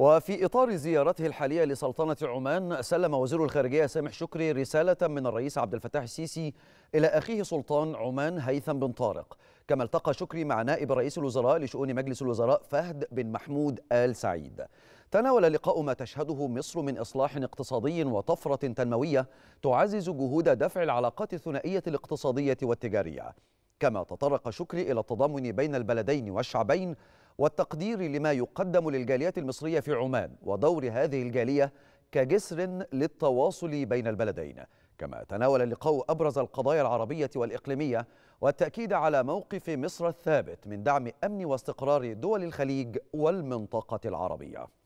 وفي إطار زيارته الحالية لسلطنة عمان سلم وزير الخارجية سامح شكري رسالة من الرئيس عبد الفتاح السيسي إلى أخيه سلطان عمان هيثم بن طارق كما التقى شكري مع نائب رئيس الوزراء لشؤون مجلس الوزراء فهد بن محمود آل سعيد تناول اللقاء ما تشهده مصر من إصلاح اقتصادي وطفرة تنموية تعزز جهود دفع العلاقات الثنائية الاقتصادية والتجارية كما تطرق شكري إلى التضامن بين البلدين والشعبين والتقدير لما يقدم للجالية المصرية في عمان ودور هذه الجالية كجسر للتواصل بين البلدين كما تناول اللقاء أبرز القضايا العربية والإقليمية والتأكيد على موقف مصر الثابت من دعم أمن واستقرار دول الخليج والمنطقة العربية